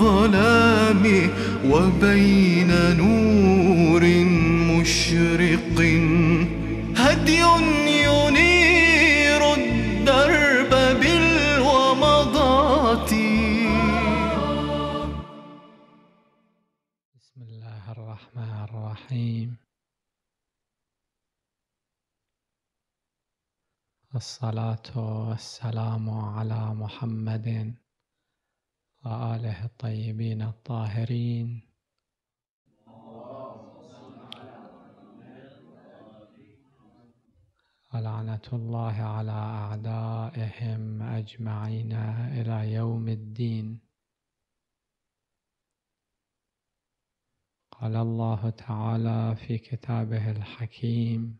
الظلام وبين نور مشرق هدي ينير الدرب بالومضات بسم الله الرحمن الرحيم الصلاة والسلام على محمد وآله الطيبين الطاهرين ولعنة الله على أعدائهم أجمعين إلى يوم الدين قال الله تعالى في كتابه الحكيم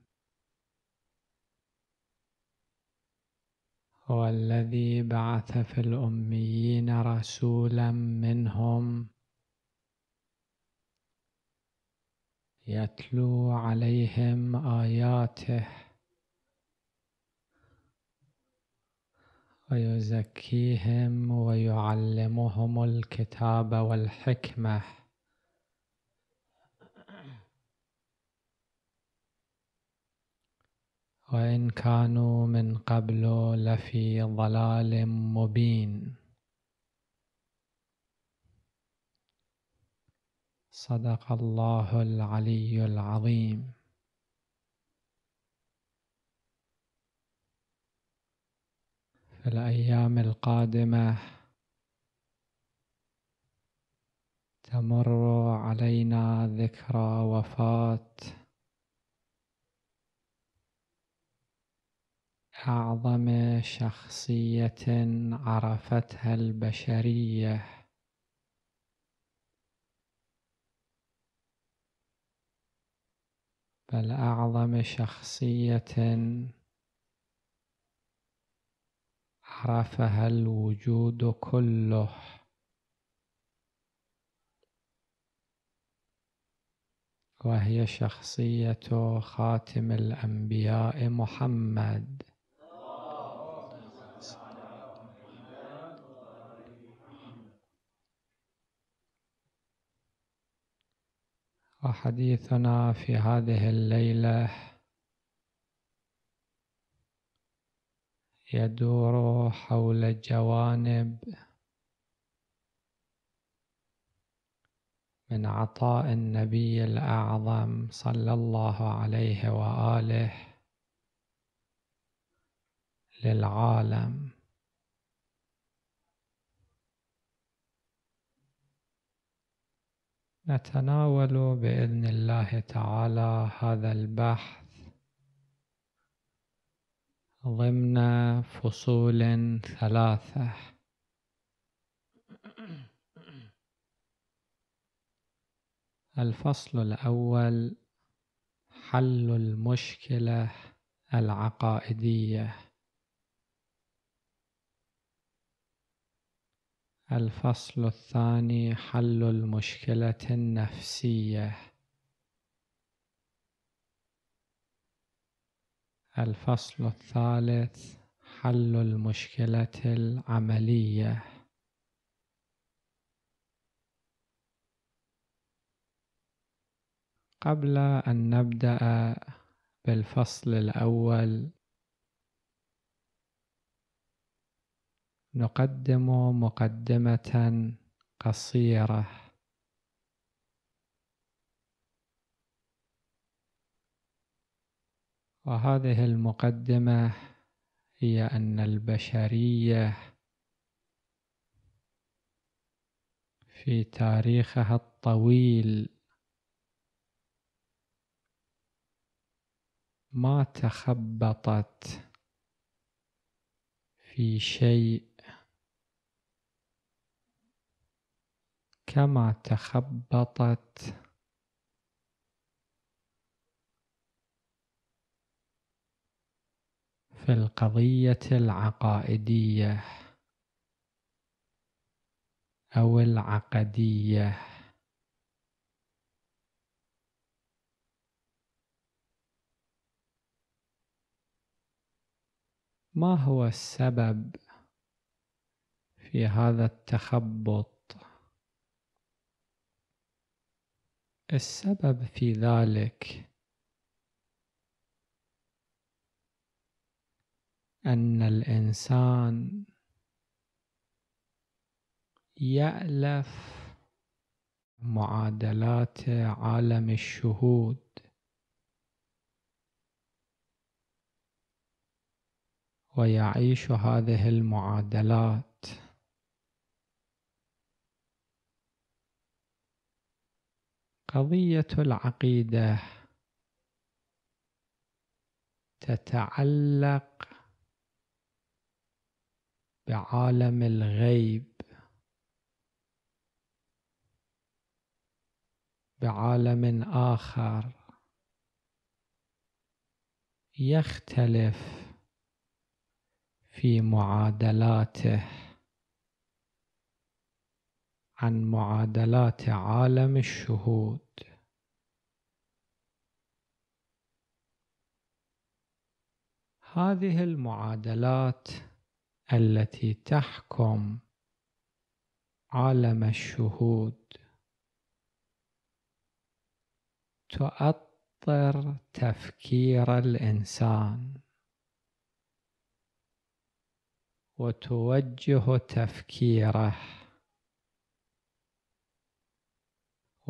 هو الذي بعث في الأميين رسولا منهم يتلو عليهم آياته ويزكيهم ويعلمهم الكتاب والحكمه وإن كانوا من قبل لفي ضلال مبين صدق الله العلي العظيم في الأيام القادمة تمر علينا ذكرى وفاه اعظم شخصيه عرفتها البشريه بل اعظم شخصيه عرفها الوجود كله وهي شخصيه خاتم الانبياء محمد وحديثنا في هذه الليلة يدور حول جوانب من عطاء النبي الأعظم صلى الله عليه وآله للعالم نتناول باذن الله تعالى هذا البحث ضمن فصول ثلاثه الفصل الاول حل المشكله العقائديه الفصل الثاني حل المشكلة النفسية الفصل الثالث حل المشكلة العملية قبل أن نبدأ بالفصل الأول نقدم مقدمة قصيرة وهذه المقدمة هي أن البشرية في تاريخها الطويل ما تخبطت في شيء كما تخبطت في القضية العقائدية أو العقدية ما هو السبب في هذا التخبط السبب في ذلك أن الإنسان يألف معادلات عالم الشهود ويعيش هذه المعادلات قضية العقيدة تتعلق بعالم الغيب بعالم آخر يختلف في معادلاته عن معادلات عالم الشهود هذه المعادلات التي تحكم عالم الشهود تؤطر تفكير الانسان وتوجه تفكيره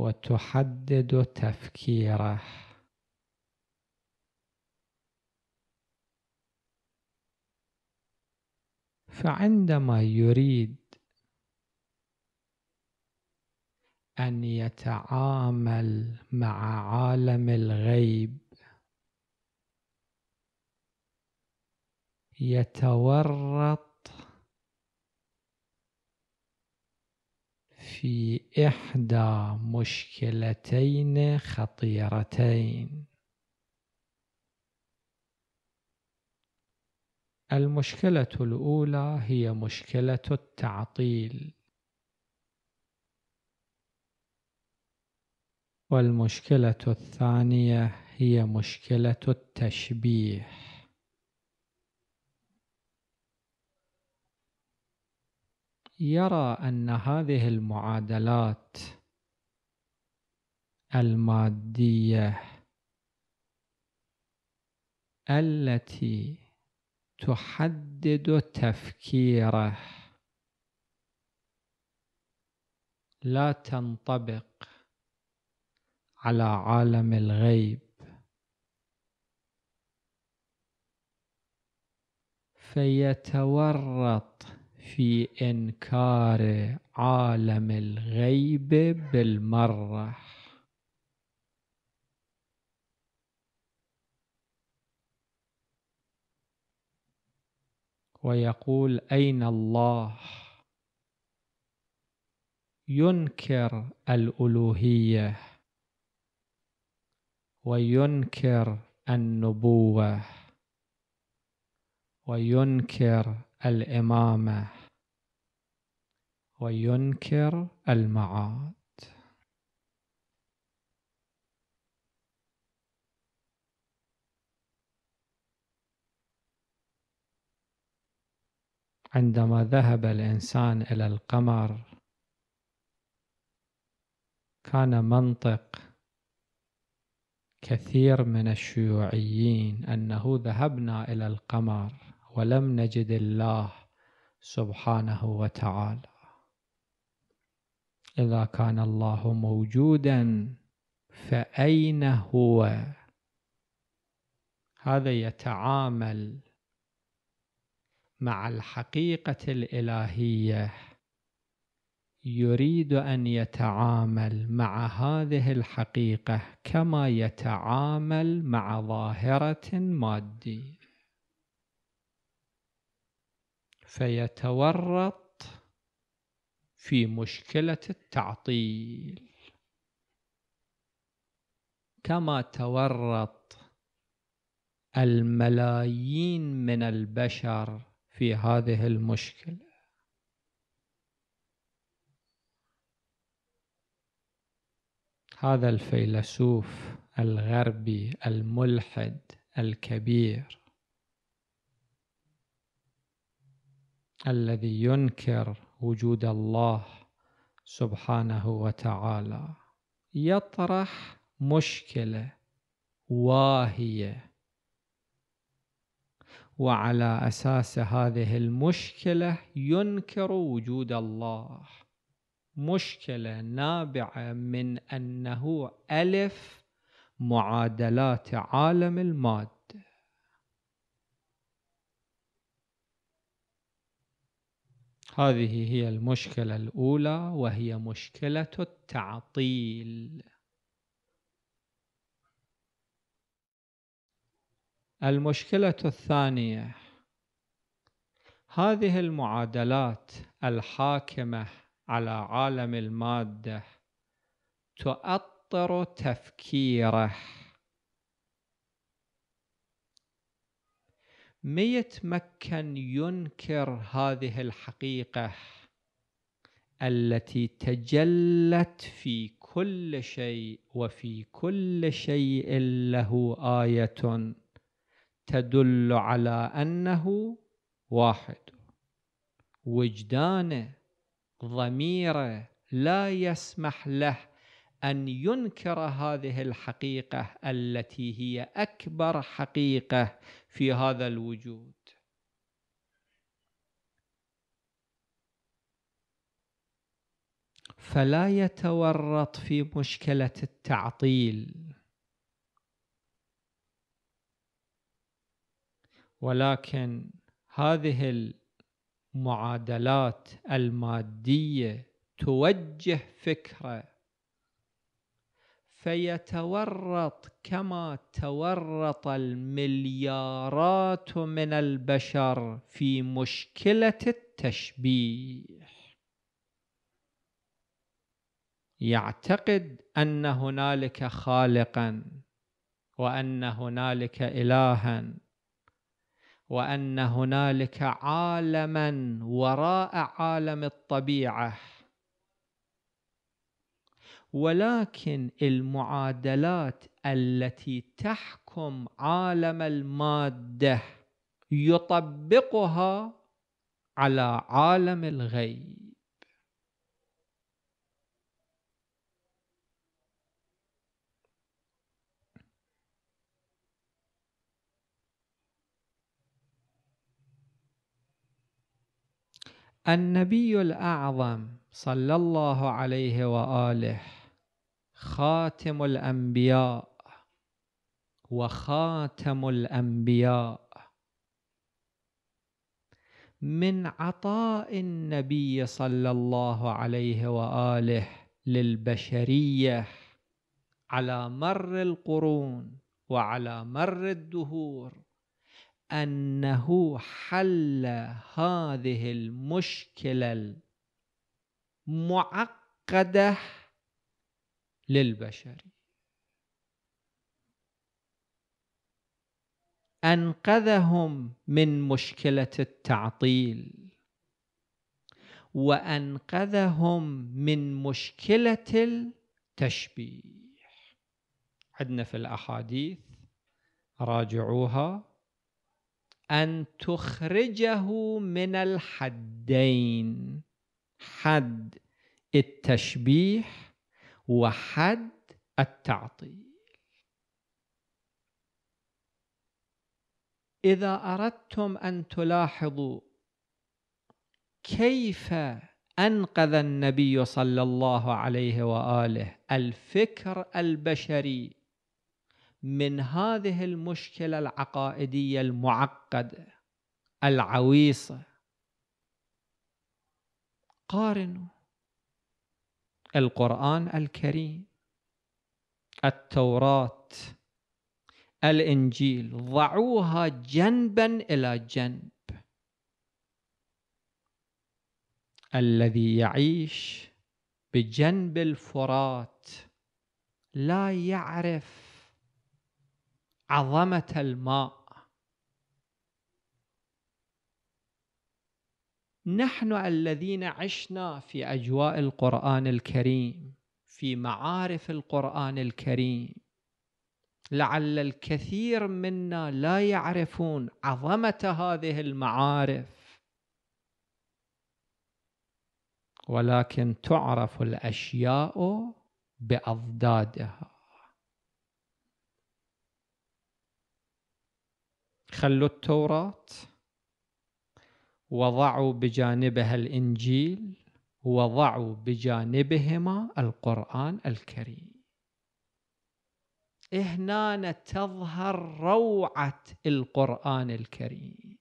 وتحدد تفكيره فعندما يريد ان يتعامل مع عالم الغيب يتورط في إحدى مشكلتين خطيرتين المشكلة الأولى هي مشكلة التعطيل والمشكلة الثانية هي مشكلة التشبيه يرى أن هذه المعادلات المادية التي تحدد تفكيره لا تنطبق على عالم الغيب فيتورط في إنكار عالم الغيب بالمرة ويقول أين الله ينكر الألوهية وينكر النبوة وينكر الإمامة وينكر المعاد عندما ذهب الإنسان إلى القمر كان منطق كثير من الشيوعيين أنه ذهبنا إلى القمر ولم نجد الله سبحانه وتعالى إذا كان الله موجودا فأين هو هذا يتعامل مع الحقيقة الإلهية يريد أن يتعامل مع هذه الحقيقة كما يتعامل مع ظاهرة مادية فيتورط في مشكلة التعطيل كما تورط الملايين من البشر في هذه المشكله هذا الفيلسوف الغربي الملحد الكبير الذي ينكر وجود الله سبحانه وتعالى يطرح مشكله واهيه وعلى اساس هذه المشكله ينكر وجود الله مشكله نابعه من انه الف معادلات عالم الماده هذه هي المشكلة الأولى وهي مشكلة التعطيل المشكلة الثانية هذه المعادلات الحاكمة على عالم المادة تؤطر تفكيره ما يتمكن ينكر هذه الحقيقة التي تجلت في كل شيء وفي كل شيء له آية تدل على أنه واحد وجدانه ضميره لا يسمح له أن ينكر هذه الحقيقة التي هي أكبر حقيقة في هذا الوجود فلا يتورط في مشكله التعطيل ولكن هذه المعادلات الماديه توجه فكره فيتورط كما تورط المليارات من البشر في مشكله التشبيه يعتقد ان هنالك خالقا وان هنالك الها وان هنالك عالما وراء عالم الطبيعه ولكن المعادلات التي تحكم عالم الماده يطبقها على عالم الغيب النبي الاعظم صلى الله عليه واله خاتم الأنبياء وخاتم الأنبياء من عطاء النبي صلى الله عليه وآله للبشرية على مر القرون وعلى مر الدهور أنه حل هذه المشكلة المعقده للبشر أنقذهم من مشكلة التعطيل وأنقذهم من مشكلة التشبيه عندنا في الأحاديث راجعوها أن تخرجه من الحدين حد التشبيه وحد التعطيل إذا أردتم أن تلاحظوا كيف أنقذ النبي صلى الله عليه وآله الفكر البشري من هذه المشكلة العقائدية المعقدة العويصة قارنوا القرآن الكريم التوراة الإنجيل ضعوها جنبا إلى جنب الذي يعيش بجنب الفرات لا يعرف عظمة الماء نحن الذين عشنا في اجواء القران الكريم في معارف القران الكريم لعل الكثير منا لا يعرفون عظمه هذه المعارف ولكن تعرف الاشياء باضدادها خلوا التوراه وضعوا بجانبها الانجيل وضعوا بجانبهما القران الكريم هنا تظهر روعه القران الكريم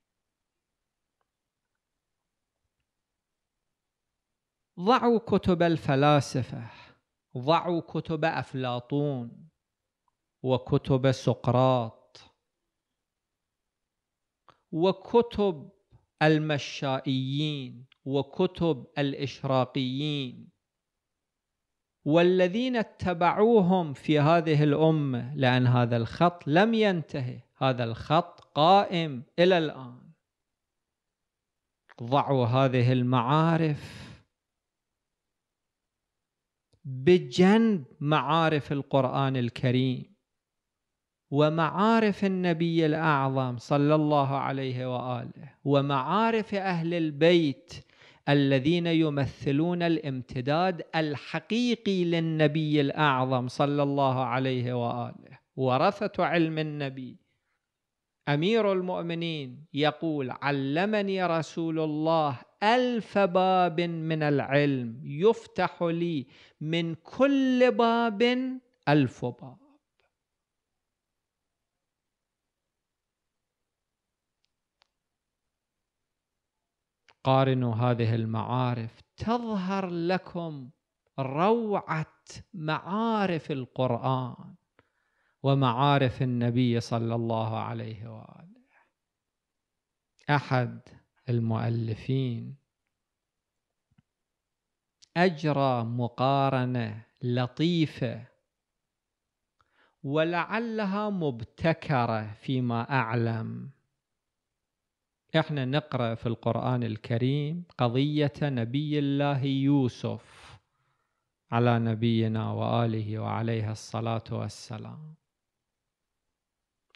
ضعوا كتب الفلاسفه ضعوا كتب افلاطون وكتب سقراط وكتب المشائيين وكتب الاشراقيين والذين اتبعوهم في هذه الامه لان هذا الخط لم ينتهي هذا الخط قائم الى الان ضعوا هذه المعارف بجنب معارف القران الكريم ومعارف النبي الأعظم صلى الله عليه وآله ومعارف أهل البيت الذين يمثلون الامتداد الحقيقي للنبي الأعظم صلى الله عليه وآله ورثة علم النبي أمير المؤمنين يقول علمني رسول الله ألف باب من العلم يفتح لي من كل باب ألف باب قارنوا هذه المعارف تظهر لكم روعه معارف القران ومعارف النبي صلى الله عليه واله احد المؤلفين اجرى مقارنه لطيفه ولعلها مبتكره فيما اعلم احنا نقرا في القران الكريم قضيه نبي الله يوسف على نبينا واله وعليه الصلاه والسلام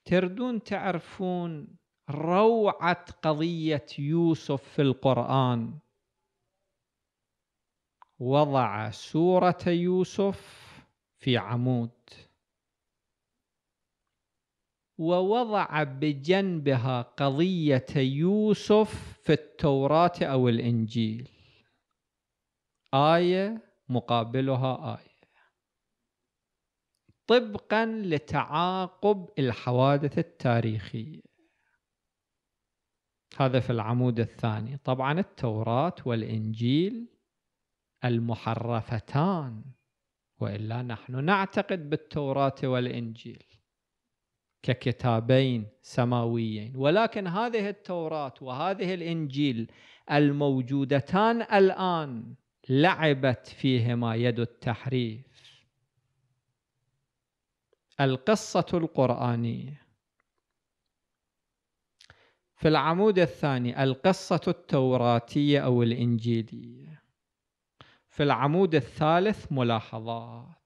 تردون تعرفون روعه قضيه يوسف في القران وضع سوره يوسف في عمود ووضع بجنبها قضية يوسف في التوراة أو الإنجيل آية مقابلها آية طبقا لتعاقب الحوادث التاريخية هذا في العمود الثاني طبعا التوراة والإنجيل المحرفتان وإلا نحن نعتقد بالتوراة والإنجيل ككتابين سماويين ولكن هذه التوراة وهذه الإنجيل الموجودتان الآن لعبت فيهما يد التحريف القصة القرآنية في العمود الثاني القصة التوراتية أو الإنجيلية في العمود الثالث ملاحظات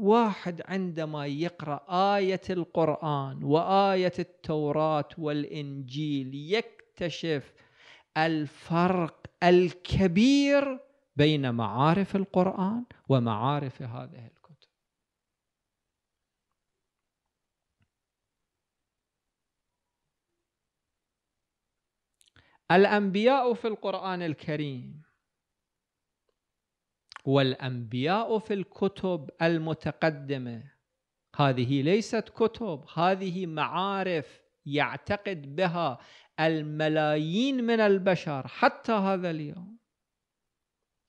واحد عندما يقرا ايه القران وايه التوراه والانجيل يكتشف الفرق الكبير بين معارف القران ومعارف هذه الكتب الانبياء في القران الكريم والأنبياء في الكتب المتقدمة هذه ليست كتب هذه معارف يعتقد بها الملايين من البشر حتى هذا اليوم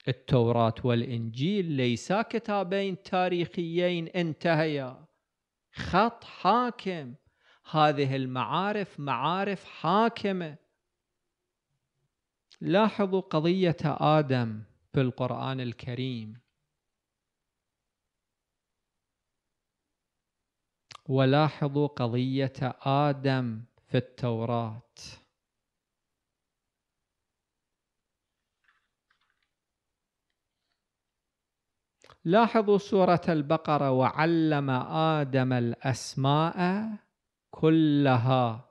التوراة والإنجيل ليسا كتابين تاريخيين انتهيا خط حاكم هذه المعارف معارف حاكمة لاحظوا قضية آدم في القرآن الكريم ولاحظوا قضية آدم في التوراة لاحظوا سورة البقرة وعلم آدم الأسماء كلها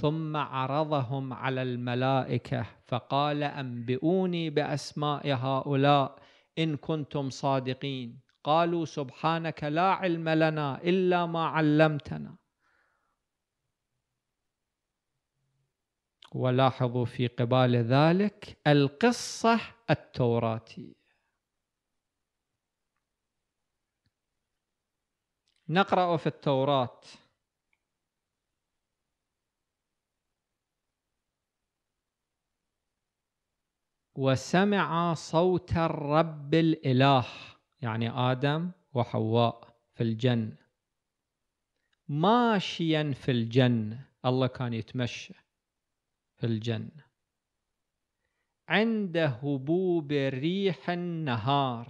ثم عرضهم على الملائكه فقال انبئوني باسماء هؤلاء ان كنتم صادقين قالوا سبحانك لا علم لنا الا ما علمتنا ولاحظوا في قبال ذلك القصه التوراتيه نقرا في التوراه وسمع صوت الرب الإله يعني آدم وحواء في الجنة ماشيا في الجنة الله كان يتمشى في الجنة عند هبوب ريح النهار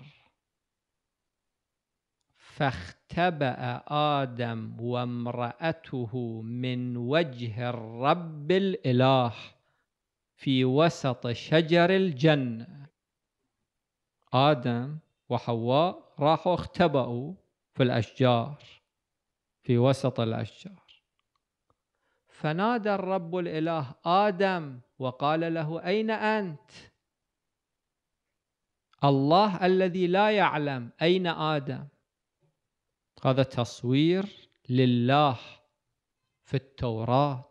فاختبأ آدم وامرأته من وجه الرب الإله في وسط شجر الجنة آدم وحواء راحوا اختبأوا في الأشجار في وسط الأشجار فنادى الرب الإله آدم وقال له أين أنت؟ الله الذي لا يعلم أين آدم هذا تصوير لله في التوراة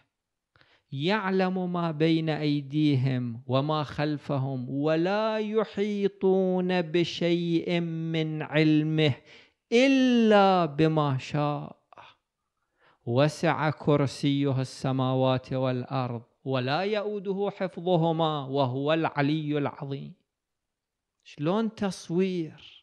يعلم ما بين ايديهم وما خلفهم ولا يحيطون بشيء من علمه الا بما شاء وسع كرسيه السماوات والارض ولا يؤوده حفظهما وهو العلي العظيم شلون تصوير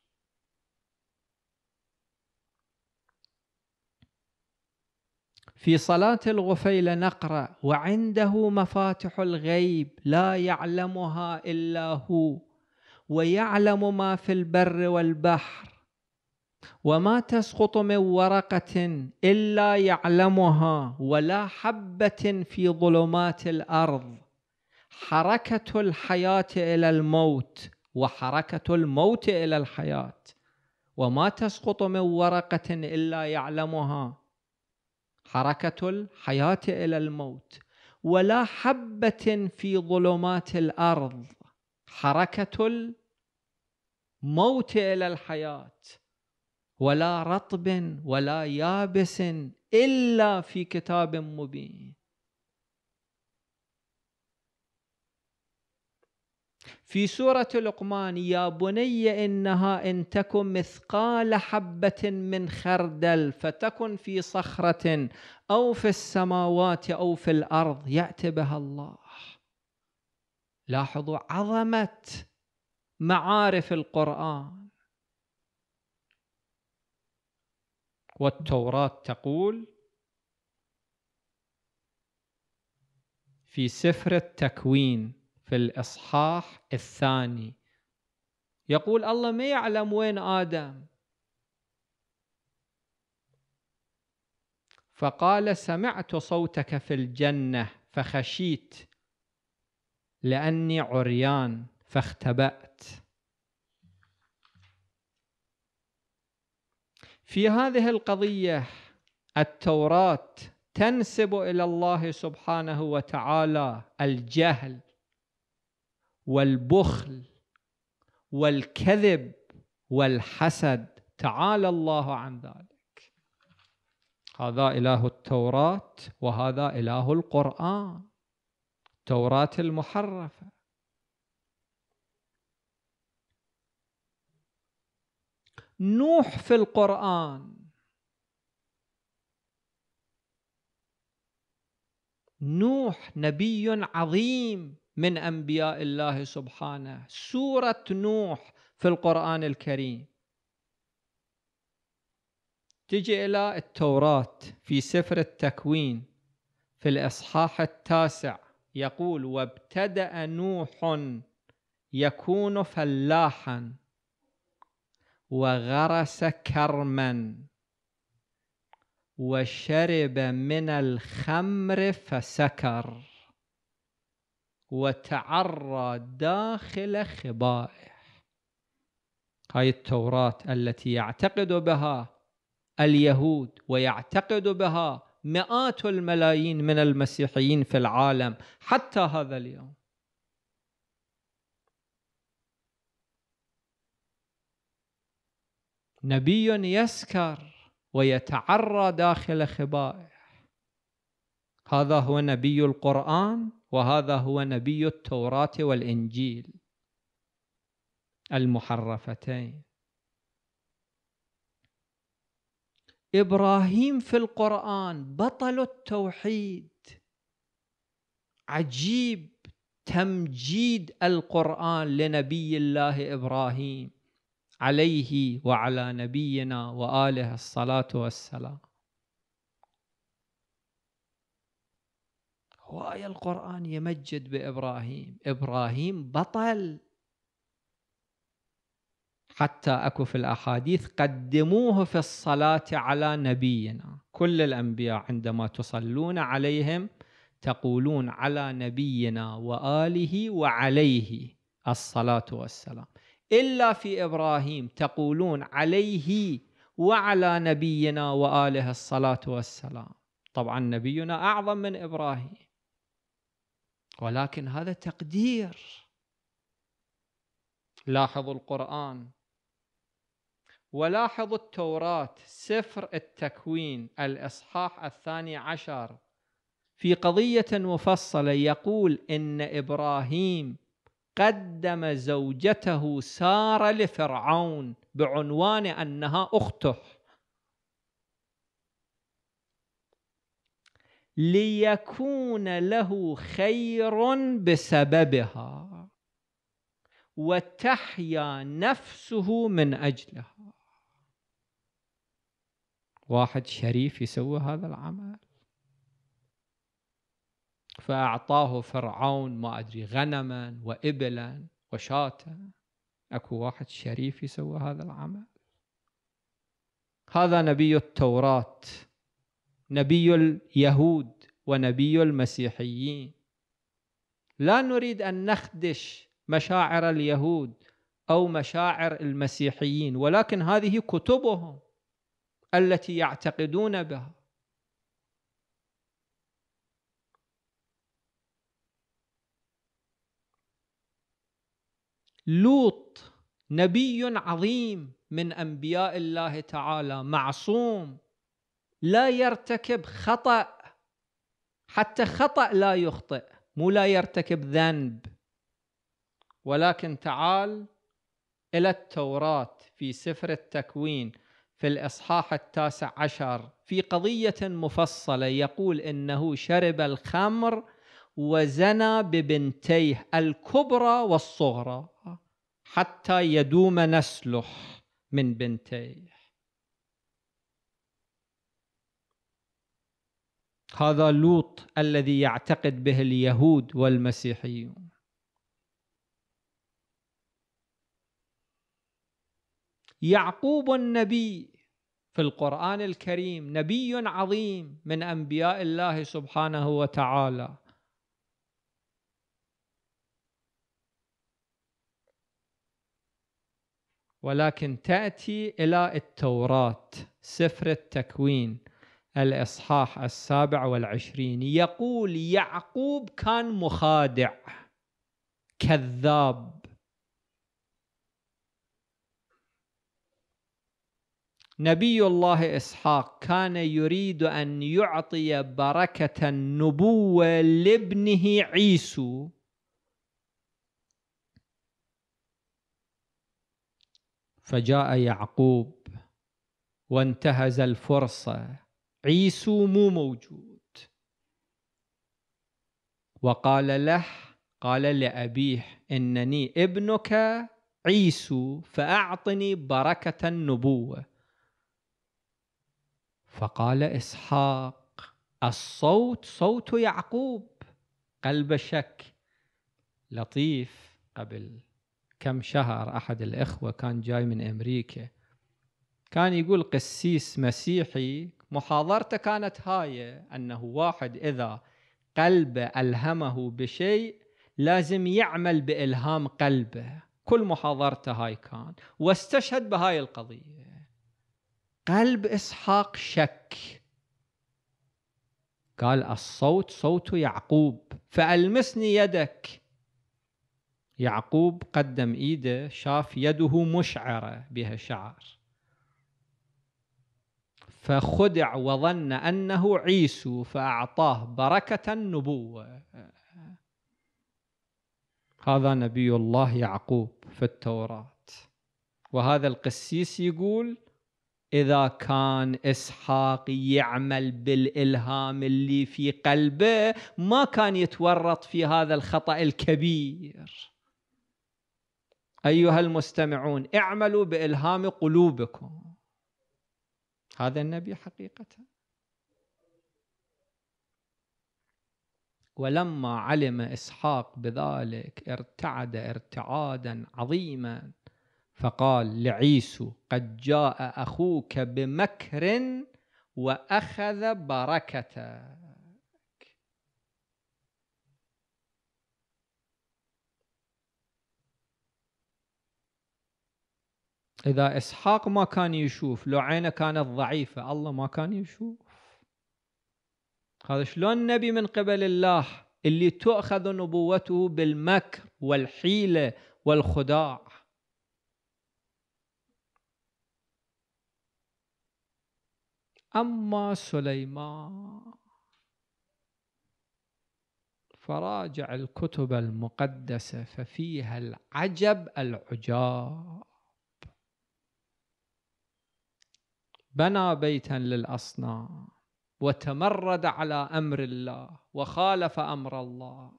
في صلاة الغفيل نقرأ وعنده مفاتح الغيب لا يعلمها إلا هو ويعلم ما في البر والبحر وما تسقط من ورقة إلا يعلمها ولا حبة في ظلمات الأرض حركة الحياة إلى الموت وحركة الموت إلى الحياة وما تسقط من ورقة إلا يعلمها حركة الحياة إلى الموت ولا حبة في ظلمات الأرض حركة الموت إلى الحياة ولا رطب ولا يابس إلا في كتاب مبين في سورة لقمان يا بني إنها إن تكن مثقال حبة من خردل فتكن في صخرة أو في السماوات أو في الأرض يعتبها بها الله لاحظوا عظمة معارف القرآن والتوراة تقول في سفر التكوين في الإصحاح الثاني يقول الله ما يعلم وين آدم فقال سمعت صوتك في الجنة فخشيت لأني عريان فاختبأت في هذه القضية التوراة تنسب إلى الله سبحانه وتعالى الجهل والبخل والكذب والحسد تعالى الله عن ذلك هذا اله التوراه وهذا اله القران التوراه المحرفه نوح في القران نوح نبي عظيم من انبياء الله سبحانه سوره نوح في القران الكريم تجي الى التوراه في سفر التكوين في الاصحاح التاسع يقول وابتدا نوح يكون فلاحا وغرس كرما وشرب من الخمر فسكر وتعرى داخل خبائه هاي التوراة التي يعتقد بها اليهود ويعتقد بها مئات الملايين من المسيحيين في العالم حتى هذا اليوم نبي يسكر ويتعرى داخل خبائه هذا هو نبي القرآن وهذا هو نبي التوراة والإنجيل المحرفتين إبراهيم في القرآن بطل التوحيد عجيب تمجيد القرآن لنبي الله إبراهيم عليه وعلى نبينا وآله الصلاة والسلام هواي القرآن يمجد بإبراهيم إبراهيم بطل حتى أكو في الأحاديث قدموه في الصلاة على نبينا كل الأنبياء عندما تصلون عليهم تقولون على نبينا وآله وعليه الصلاة والسلام إلا في إبراهيم تقولون عليه وعلى نبينا وآله الصلاة والسلام طبعا نبينا أعظم من إبراهيم ولكن هذا تقدير لاحظوا القرآن ولاحظوا التوراة سفر التكوين الإصحاح الثاني عشر في قضية مفصلة يقول إن إبراهيم قدم زوجته سارة لفرعون بعنوان أنها أخته ليكون له خير بسببها وتحيا نفسه من أجلها واحد شريف يسوي هذا العمل فأعطاه فرعون ما أدري غنما وإبلا وشاة أكو واحد شريف يسوي هذا العمل هذا نبي التوراة نبي اليهود ونبي المسيحيين لا نريد ان نخدش مشاعر اليهود او مشاعر المسيحيين ولكن هذه كتبهم التي يعتقدون بها لوط نبي عظيم من انبياء الله تعالى معصوم لا يرتكب خطأ حتى خطأ لا يخطئ مو لا يرتكب ذنب ولكن تعال إلى التوراة في سفر التكوين في الإصحاح التاسع عشر في قضية مفصلة يقول إنه شرب الخمر وزنى ببنتيه الكبرى والصغرى حتى يدوم نسله من بنتيه هذا لوط الذي يعتقد به اليهود والمسيحيون يعقوب النبي في القرآن الكريم نبي عظيم من أنبياء الله سبحانه وتعالى ولكن تأتي إلى التوراة سفر التكوين الإصحاح السابع والعشرين يقول يعقوب كان مخادع كذاب نبي الله إسحاق كان يريد أن يعطي بركة النبوة لابنه عيسو فجاء يعقوب وانتهز الفرصه عيسو مو موجود وقال له قال لأبيه إنني ابنك عيسو فأعطني بركة النبوة فقال إسحاق الصوت صوت يعقوب قلب شك لطيف قبل كم شهر أحد الإخوة كان جاي من أمريكا كان يقول قسيس مسيحي محاضرته كانت هاي انه واحد اذا قلبه الهمه بشيء لازم يعمل بالهام قلبه كل محاضرته هاي كان واستشهد بهاي القضيه قلب اسحاق شك قال الصوت صوت يعقوب فالمسني يدك يعقوب قدم ايده شاف يده مشعره بها شعر فخدع وظن انه عيسو فاعطاه بركه النبوه هذا نبي الله يعقوب في التوراه وهذا القسيس يقول اذا كان اسحاق يعمل بالالهام اللي في قلبه ما كان يتورط في هذا الخطا الكبير ايها المستمعون اعملوا بالهام قلوبكم هذا النبي حقيقة ولما علم إسحاق بذلك ارتعد ارتعادا عظيما فقال لعيسو قد جاء أخوك بمكر وأخذ بركته اذا اسحاق ما كان يشوف لو عينه كانت ضعيفه الله ما كان يشوف هذا شلون نبي من قبل الله اللي تؤخذ نبوته بالمكر والحيله والخداع اما سليمان فراجع الكتب المقدسه ففيها العجب العجاب بنى بيتا للاصنام وتمرد على امر الله وخالف امر الله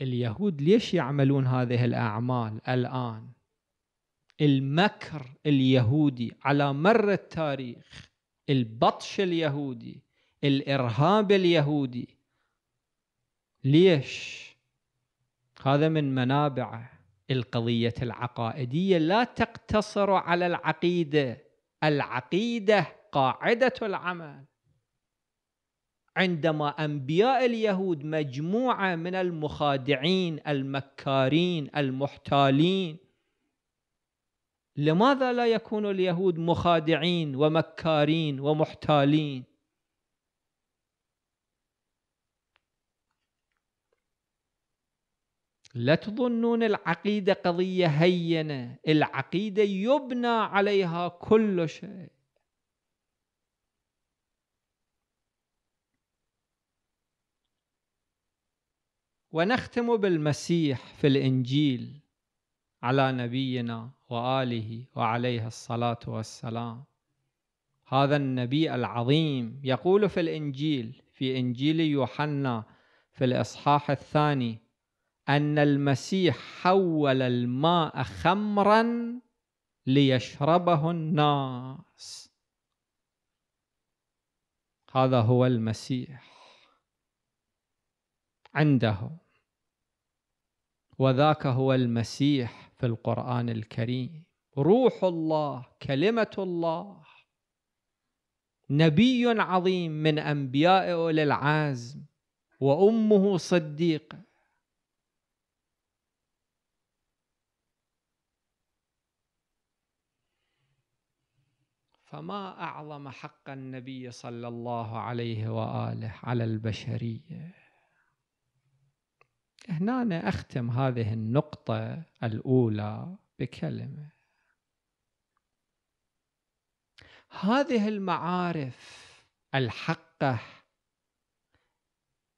اليهود ليش يعملون هذه الاعمال الان المكر اليهودي على مر التاريخ البطش اليهودي الارهاب اليهودي ليش هذا من منابعه القضية العقائدية لا تقتصر على العقيدة العقيدة قاعدة العمل عندما أنبياء اليهود مجموعة من المخادعين المكارين المحتالين لماذا لا يكون اليهود مخادعين ومكارين ومحتالين لا تظنون العقيدة قضية هينة العقيدة يبنى عليها كل شيء ونختم بالمسيح في الإنجيل على نبينا وآله وعليه الصلاة والسلام هذا النبي العظيم يقول في الإنجيل في إنجيل يوحنا في الإصحاح الثاني أن المسيح حول الماء خمرا ليشربه الناس هذا هو المسيح عنده وذاك هو المسيح في القرآن الكريم روح الله كلمة الله نبي عظيم من أنبياء أولي العزم وأمه صديقة فما اعظم حق النبي صلى الله عليه واله على البشريه هنا أنا اختم هذه النقطه الاولى بكلمه هذه المعارف الحقه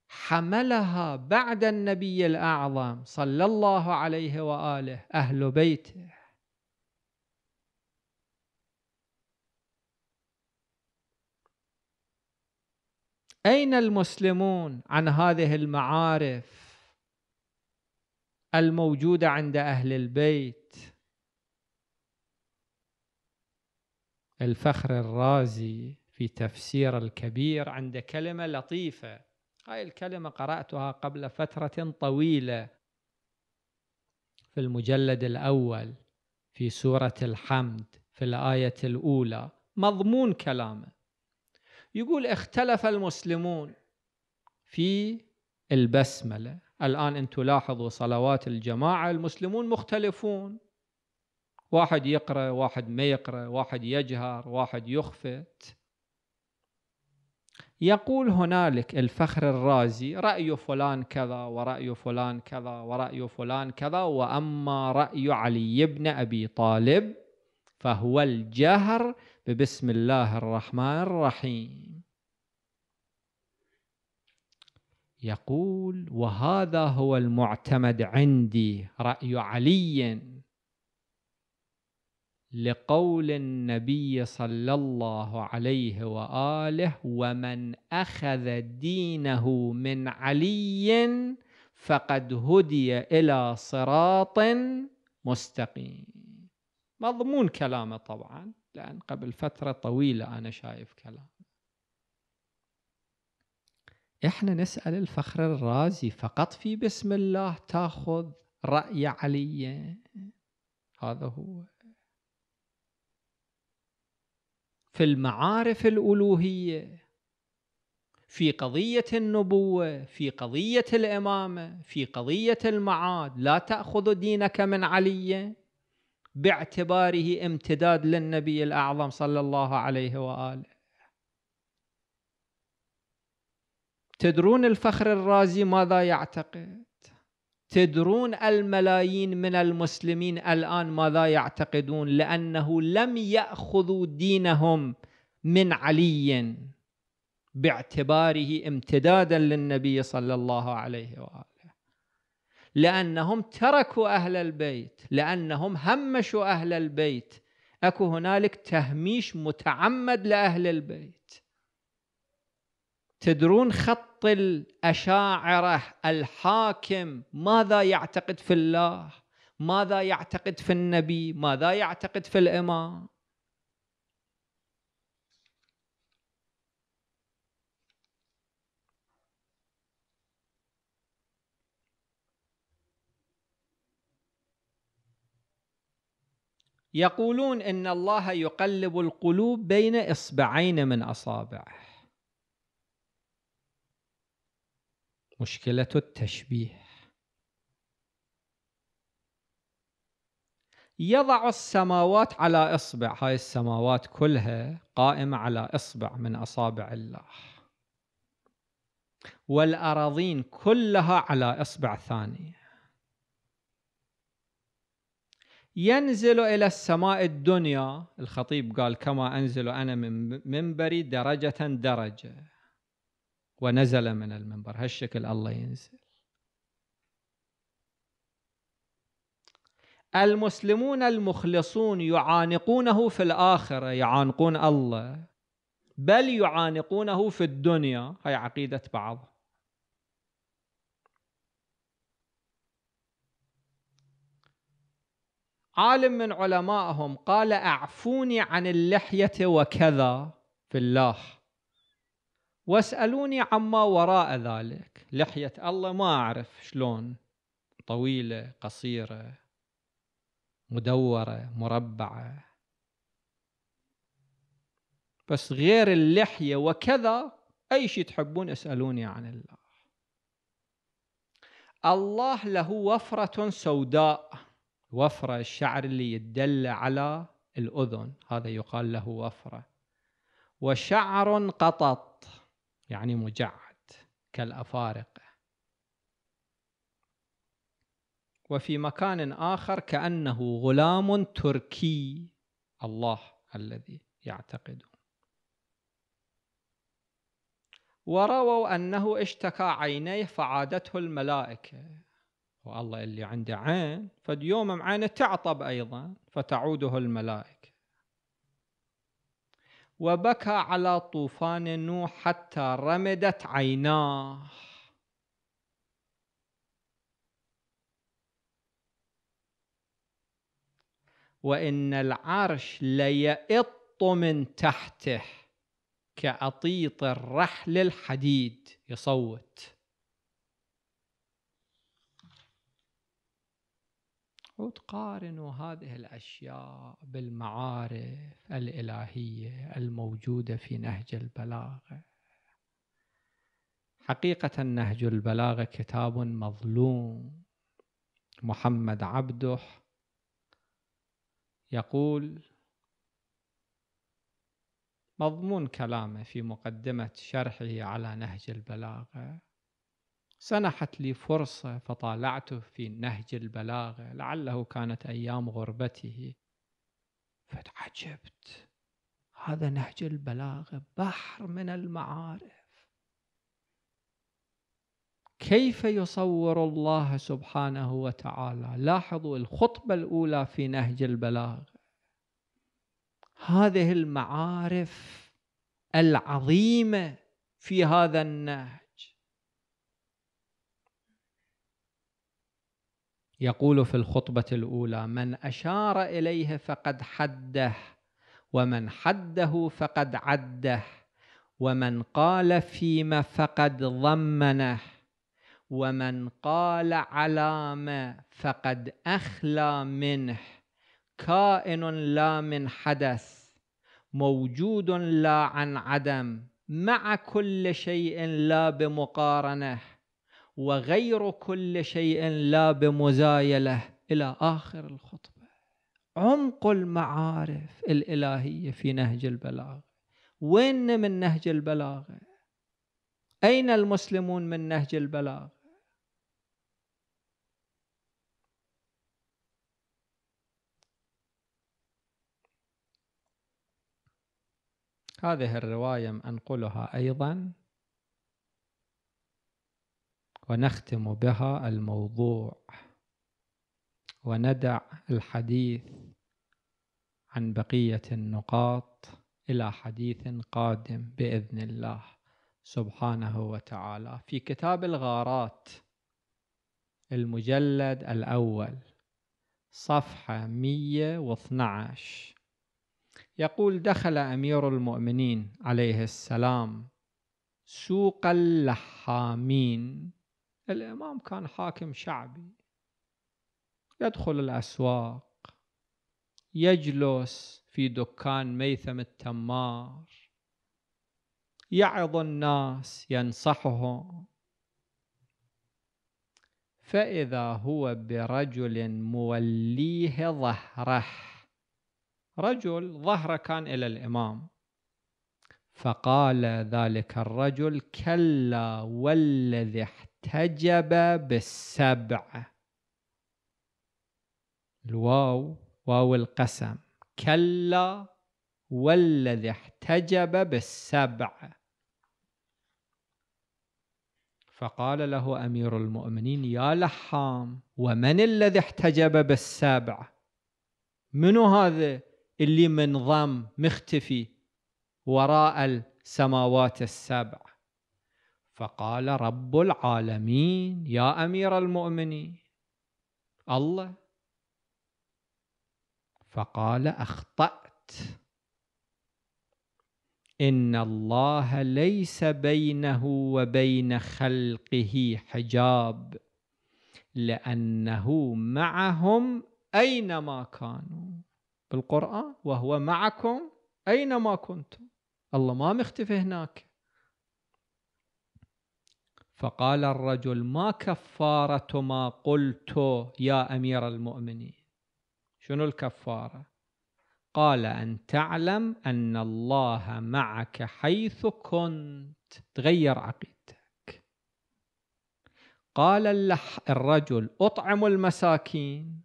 حملها بعد النبي الاعظم صلى الله عليه واله اهل بيته أين المسلمون عن هذه المعارف الموجودة عند أهل البيت الفخر الرازي في تفسير الكبير عند كلمة لطيفة هاي الكلمة قرأتها قبل فترة طويلة في المجلد الأول في سورة الحمد في الآية الأولى مضمون كلامه يقول اختلف المسلمون في البسمله الان انتم لاحظوا صلوات الجماعه المسلمون مختلفون واحد يقرا واحد ما يقرا واحد يجهر واحد يخفت يقول هنالك الفخر الرازي راي فلان كذا وراي فلان كذا وراي فلان كذا واما راي علي بن ابي طالب فهو الجهر ببسم الله الرحمن الرحيم يقول وهذا هو المعتمد عندي رأي علي لقول النبي صلى الله عليه وآله ومن أخذ دينه من علي فقد هدي إلى صراط مستقيم مضمون كلامه طبعاً لأن قبل فترة طويلة أنا شايف كلام إحنا نسأل الفخر الرازي فقط في بسم الله تأخذ رأي علي هذا هو في المعارف الألوهية في قضية النبوة في قضية الإمامة في قضية المعاد لا تأخذ دينك من علي باعتباره امتداد للنبي الأعظم صلى الله عليه وآله تدرون الفخر الرازي ماذا يعتقد تدرون الملايين من المسلمين الآن ماذا يعتقدون لأنه لم يأخذوا دينهم من علي باعتباره امتدادا للنبي صلى الله عليه وآله لأنهم تركوا أهل البيت لأنهم همشوا أهل البيت أكو هنالك تهميش متعمد لأهل البيت تدرون خط الأشاعرة الحاكم ماذا يعتقد في الله ماذا يعتقد في النبي ماذا يعتقد في الإمام يقولون ان الله يقلب القلوب بين اصبعين من اصابعه مشكله التشبيه يضع السماوات على اصبع هاي السماوات كلها قائمه على اصبع من اصابع الله والاراضين كلها على اصبع ثانيه ينزل إلى السماء الدنيا الخطيب قال كما أنزل أنا من منبري درجة درجة ونزل من المنبر هالشكل الله ينزل المسلمون المخلصون يعانقونه في الآخرة يعانقون الله بل يعانقونه في الدنيا هي عقيدة بعضهم عالم من علمائهم قال أعفوني عن اللحية وكذا في الله واسألوني عما وراء ذلك لحية الله ما أعرف شلون طويلة قصيرة مدورة مربعة بس غير اللحية وكذا أي شيء تحبون اسألوني عن الله الله له وفرة سوداء وفرة الشعر اللي يدل على الأذن هذا يقال له وفرة وشعر قطط يعني مجعد كالأفارقة وفي مكان آخر كأنه غلام تركي الله الذي يعتقد ورووا أنه اشتكى عينيه فعادته الملائكة والله اللي عنده عين فد يوم معانا تعطب أيضا فتعوده الملائكة وبكى على طوفان نوح حتى رمدت عيناه وإن العرش ليئط من تحته كأطيط الرحل الحديد يصوت وتقارنوا هذه الاشياء بالمعارف الالهيه الموجوده في نهج البلاغه حقيقه نهج البلاغه كتاب مظلوم محمد عبده يقول مضمون كلامه في مقدمه شرحه على نهج البلاغه سنحت لي فرصة فطالعته في نهج البلاغة لعله كانت أيام غربته فتعجبت هذا نهج البلاغة بحر من المعارف كيف يصور الله سبحانه وتعالى لاحظوا الخطبة الأولى في نهج البلاغة هذه المعارف العظيمة في هذا النهج يقول في الخطبة الأولى من أشار إليه فقد حده ومن حده فقد عده ومن قال فيما فقد ضمنه ومن قال على ما فقد أخلى منه كائن لا من حدث موجود لا عن عدم مع كل شيء لا بمقارنه وغير كل شيء لا بمزايله الى اخر الخطبه عمق المعارف الالهيه في نهج البلاغه وين من نهج البلاغه اين المسلمون من نهج البلاغه هذه الروايه انقلها ايضا ونختم بها الموضوع وندع الحديث عن بقية النقاط إلى حديث قادم بإذن الله سبحانه وتعالى في كتاب الغارات المجلد الأول صفحة 112 يقول دخل أمير المؤمنين عليه السلام سوق اللحامين الإمام كان حاكم شعبي يدخل الأسواق يجلس في دكان ميثم التمار يعظ الناس ينصحهم فإذا هو برجل موليه ظهره رجل ظهره كان إلى الإمام فقال ذلك الرجل كلا والذي احتاج احتجب بالسبع الواو واو القسم كلا والذي احتجب بالسبع فقال له امير المؤمنين يا لحام ومن الذي احتجب بالسبع منو هذا اللي منظم مختفي وراء السماوات السبع فقال رب العالمين يا امير المؤمنين الله فقال اخطات ان الله ليس بينه وبين خلقه حجاب لانه معهم اينما كانوا بالقران وهو معكم اينما كنتم الله ما مختفي هناك فقال الرجل ما كفارة ما قلت يا أمير المؤمنين شنو الكفارة قال أن تعلم أن الله معك حيث كنت تغير عقيدتك قال الرجل أطعم المساكين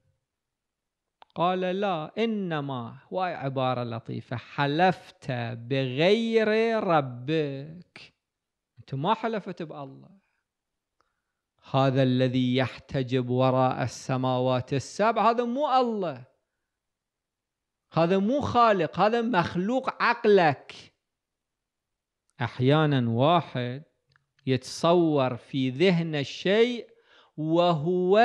قال لا إنما وهي عبارة لطيفة حلفت بغير ربك أنت ما حلفت بالله هذا الذي يحتجب وراء السماوات السبع هذا مو الله هذا مو خالق هذا مخلوق عقلك احيانا واحد يتصور في ذهن الشيء وهو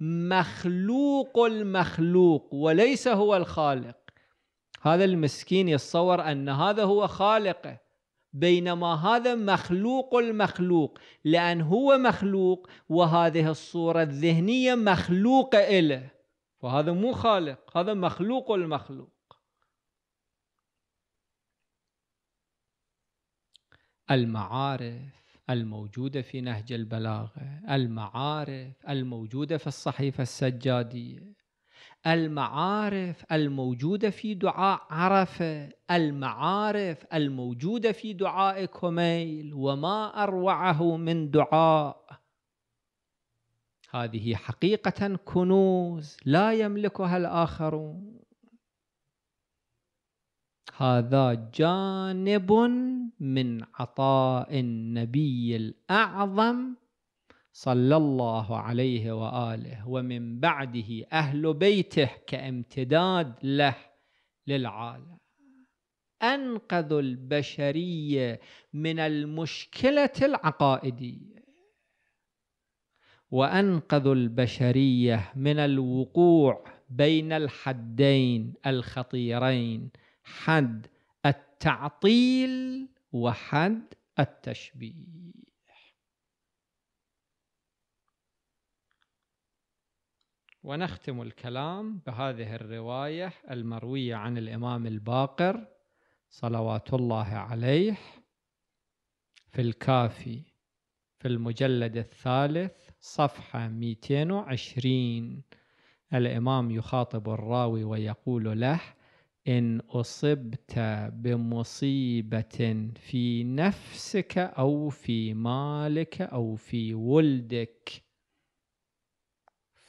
مخلوق المخلوق وليس هو الخالق هذا المسكين يتصور ان هذا هو خالقه بينما هذا مخلوق المخلوق لأن هو مخلوق وهذه الصورة الذهنية مخلوقة إله فهذا مو خالق هذا مخلوق المخلوق المعارف الموجودة في نهج البلاغة المعارف الموجودة في الصحيفة السجادية المعارف الموجودة في دعاء عرفة المعارف الموجودة في دعاء كميل وما أروعه من دعاء هذه حقيقة كنوز لا يملكها الآخرون هذا جانب من عطاء النبي الأعظم صلى الله عليه واله ومن بعده اهل بيته كامتداد له للعالم انقذوا البشريه من المشكله العقائديه وانقذوا البشريه من الوقوع بين الحدين الخطيرين حد التعطيل وحد التشبيه ونختم الكلام بهذه الروايه المرويه عن الامام الباقر صلوات الله عليه في الكافي في المجلد الثالث صفحه 220 الامام يخاطب الراوي ويقول له ان اصبت بمصيبه في نفسك او في مالك او في ولدك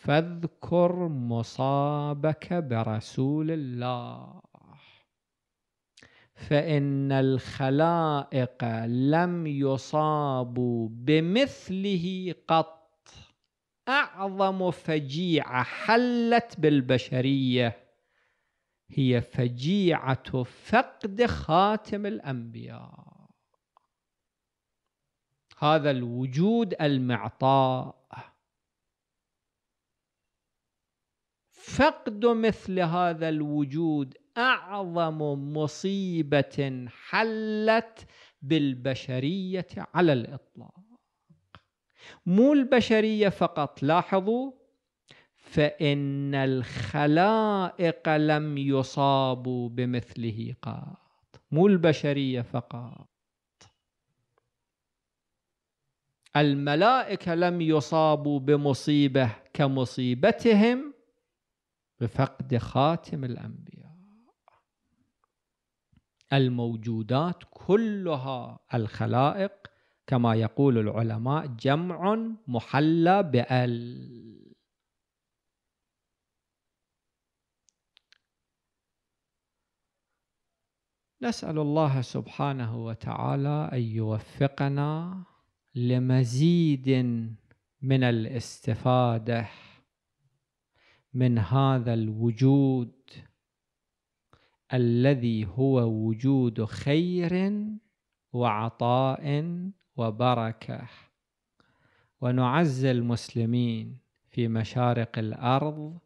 فاذكر مصابك برسول الله فإن الخلائق لم يصابوا بمثله قط أعظم فجيعة حلت بالبشرية هي فجيعة فقد خاتم الأنبياء هذا الوجود المعطاء فقد مثل هذا الوجود أعظم مصيبة حلت بالبشرية على الإطلاق مو البشرية فقط لاحظوا فإن الخلائق لم يصابوا بمثله قط مو البشرية فقط الملائكة لم يصابوا بمصيبة كمصيبتهم بفقد خاتم الأنبياء الموجودات كلها الخلائق كما يقول العلماء جمع محلى بأل نسأل الله سبحانه وتعالى أن يوفقنا لمزيد من الاستفاده من هذا الوجود الذي هو وجود خير وعطاء وبركه ونعزي المسلمين في مشارق الارض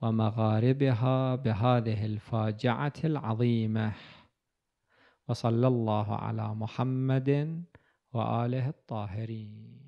ومغاربها بهذه الفاجعه العظيمه وصلى الله على محمد واله الطاهرين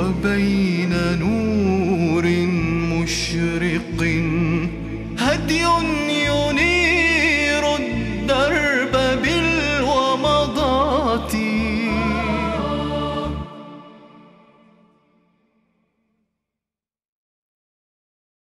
وبين نور مشرق